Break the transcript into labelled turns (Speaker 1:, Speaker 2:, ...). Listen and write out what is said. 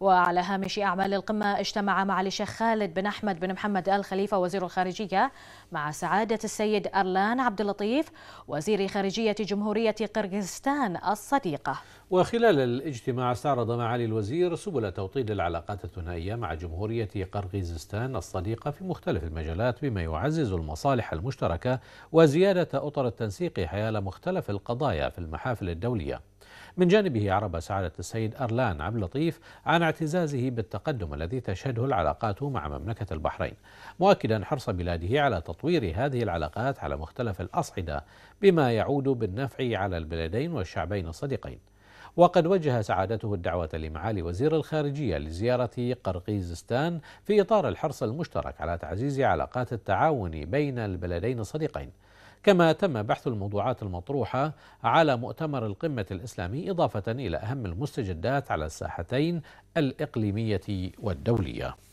Speaker 1: وعلى هامش أعمال القمة اجتمع معالي الشيخ خالد بن أحمد بن محمد آل خليفة وزير الخارجية مع سعادة السيد أرلان عبد اللطيف وزير خارجية جمهورية قرغيزستان الصديقة
Speaker 2: وخلال الاجتماع استعرض معالي الوزير سبل توطيد العلاقات الثنائية مع جمهورية قرغيزستان الصديقة في مختلف المجالات بما يعزز المصالح المشتركة وزيادة أطر التنسيق حيال مختلف القضايا في المحافل الدولية من جانبه عرب سعادة السيد أرلان عبد اللطيف عن اعتزازه بالتقدم الذي تشهده العلاقات مع مملكة البحرين مؤكدا حرص بلاده على تطوير هذه العلاقات على مختلف الأصعدة بما يعود بالنفع على البلدين والشعبين الصديقين وقد وجه سعادته الدعوة لمعالي وزير الخارجية لزيارة قرقيزستان في إطار الحرص المشترك على تعزيز علاقات التعاون بين البلدين الصديقين كما تم بحث الموضوعات المطروحة على مؤتمر القمة الإسلامي إضافة إلى أهم
Speaker 1: المستجدات على الساحتين الإقليمية والدولية